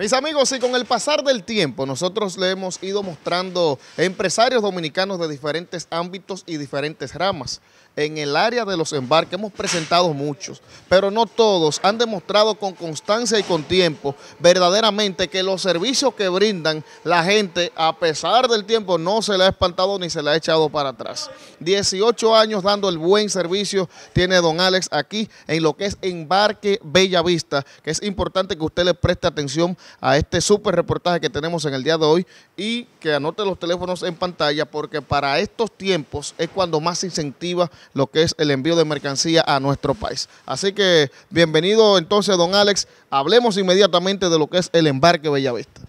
Mis amigos, y con el pasar del tiempo, nosotros le hemos ido mostrando empresarios dominicanos de diferentes ámbitos y diferentes ramas en el área de los embarques. Hemos presentado muchos, pero no todos han demostrado con constancia y con tiempo verdaderamente que los servicios que brindan la gente, a pesar del tiempo, no se le ha espantado ni se le ha echado para atrás. 18 años dando el buen servicio tiene don Alex aquí en lo que es Embarque Bellavista, que es importante que usted le preste atención a este súper reportaje que tenemos en el día de hoy y que anote los teléfonos en pantalla porque para estos tiempos es cuando más incentiva lo que es el envío de mercancía a nuestro país. Así que bienvenido entonces, don Alex. Hablemos inmediatamente de lo que es el embarque Bellavista.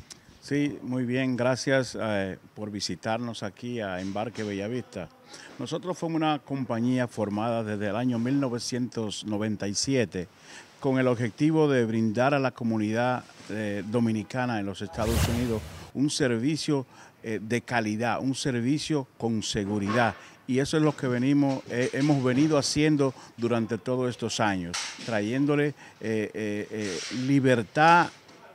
Sí, muy bien, gracias eh, por visitarnos aquí a Embarque Bellavista. Nosotros fuimos una compañía formada desde el año 1997 con el objetivo de brindar a la comunidad eh, dominicana en los Estados Unidos un servicio eh, de calidad, un servicio con seguridad y eso es lo que venimos, eh, hemos venido haciendo durante todos estos años, trayéndole eh, eh, libertad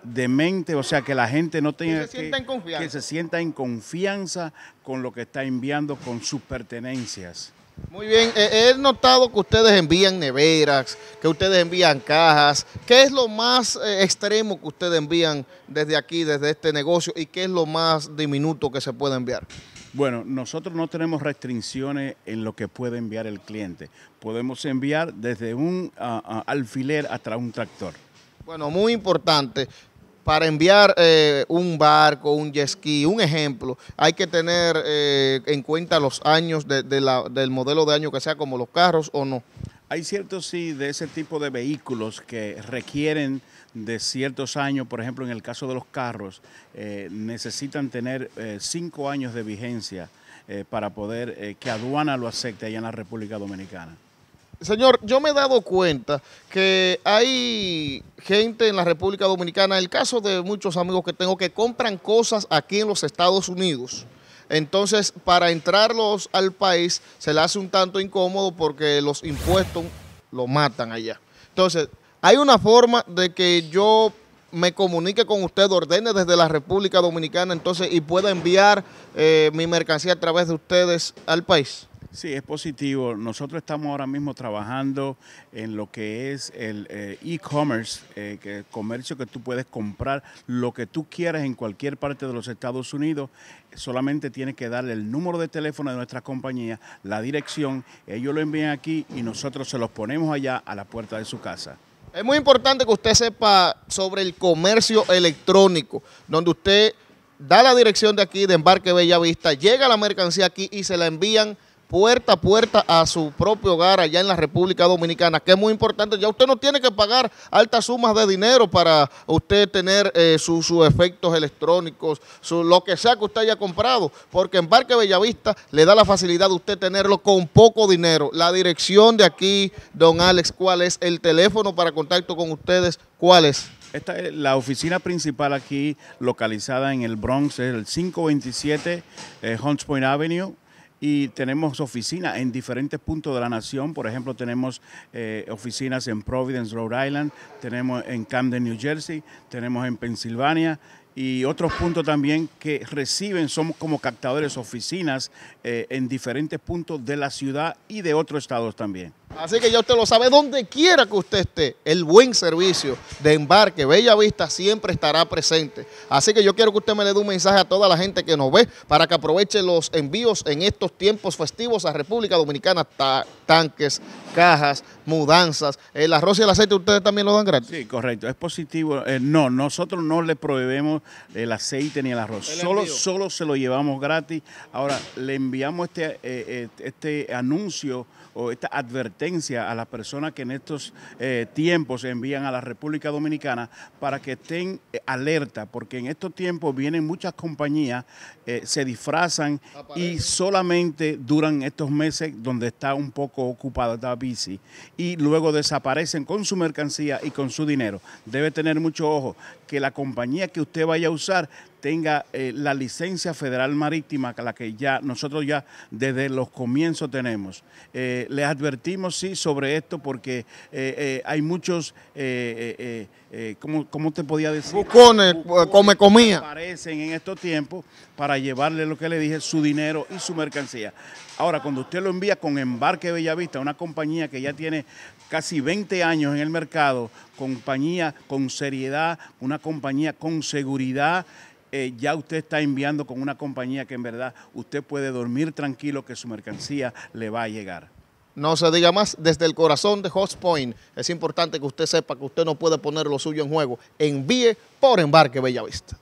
de mente, o sea, que la gente no tenga se que, que se sienta en confianza con lo que está enviando, con sus pertenencias. Muy bien, he notado que ustedes envían neveras, que ustedes envían cajas. ¿Qué es lo más extremo que ustedes envían desde aquí, desde este negocio, y qué es lo más diminuto que se puede enviar? Bueno, nosotros no tenemos restricciones en lo que puede enviar el cliente. Podemos enviar desde un alfiler hasta un tractor. Bueno, muy importante. Para enviar eh, un barco, un jet ski, un ejemplo, hay que tener eh, en cuenta los años del modelo de año que sea como los carros o no. Hay ciertos sí de ese tipo de vehículos que requieren de ciertos años, por ejemplo en el caso de los carros, eh, necesitan tener eh, cinco años de vigencia eh, para poder que aduana lo acepte allá en la República Dominicana. Señor, yo me he dado cuenta que hay gente en la República Dominicana, el caso de muchos amigos que tengo que compran cosas aquí en los Estados Unidos entonces, para entrarlos al país se le hace un tanto incómodo porque los impuestos lo matan allá. Entonces, hay una forma de que yo me comunique con usted, ordene desde la República Dominicana, entonces, y pueda enviar eh, mi mercancía a través de ustedes al país. Sí, es positivo. Nosotros estamos ahora mismo trabajando en lo que es el eh, e-commerce, eh, comercio que tú puedes comprar lo que tú quieras en cualquier parte de los Estados Unidos. Solamente tienes que darle el número de teléfono de nuestra compañía, la dirección, ellos lo envían aquí y nosotros se los ponemos allá a la puerta de su casa. Es muy importante que usted sepa sobre el comercio electrónico, donde usted da la dirección de aquí, de Embarque Bellavista, llega la mercancía aquí y se la envían puerta a puerta a su propio hogar allá en la República Dominicana, que es muy importante. Ya usted no tiene que pagar altas sumas de dinero para usted tener eh, sus efectos electrónicos, lo que sea que usted haya comprado, porque Embarque Bellavista le da la facilidad de usted tenerlo con poco dinero. La dirección de aquí, don Alex, ¿cuál es? El teléfono para contacto con ustedes, ¿cuál es? Esta es la oficina principal aquí, localizada en el Bronx, es el 527 eh, Hunts Point Avenue, y tenemos oficinas en diferentes puntos de la nación. Por ejemplo, tenemos eh, oficinas en Providence, Rhode Island, tenemos en Camden, New Jersey, tenemos en Pensilvania y otros puntos también que reciben, somos como captadores oficinas eh, en diferentes puntos de la ciudad y de otros estados también. Así que ya usted lo sabe, donde quiera que usted esté, el buen servicio de embarque Bella Vista siempre estará presente. Así que yo quiero que usted me le dé un mensaje a toda la gente que nos ve para que aproveche los envíos en estos tiempos festivos a República Dominicana, tanques, cajas, mudanzas. El arroz y el aceite ustedes también lo dan gratis. Sí, correcto. Es positivo. Eh, no, nosotros no le proveemos el aceite ni el arroz. solo, se lo llevamos gratis. Ahora, le enviamos este, eh, eh, este anuncio o esta advertencia a las personas que en estos eh, tiempos se envían a la República Dominicana para que estén eh, alerta, porque en estos tiempos vienen muchas compañías, eh, se disfrazan y solamente duran estos meses donde está un poco ocupada la bici y luego desaparecen con su mercancía y con su dinero. Debe tener mucho ojo que la compañía que usted vaya a usar tenga eh, la licencia federal marítima, la que ya nosotros ya desde los comienzos tenemos. Eh, les advertimos, sí, sobre esto porque eh, eh, hay muchos, ¿cómo, ¿cómo, te podía decir? Bucones, come comía. Aparecen en estos tiempos para llevarle lo que le dije, su dinero y su mercancía. Ahora, cuando usted lo envía con Embarque Bellavista, una compañía que ya tiene casi 20 años en el mercado, compañía con seriedad, una compañía con seguridad, eh, ya usted está enviando con una compañía que en verdad usted puede dormir tranquilo que su mercancía le va a llegar. No se diga más, desde el corazón de Host Point es importante que usted sepa que usted no puede poner lo suyo en juego. Envíe por embarque Bellavista.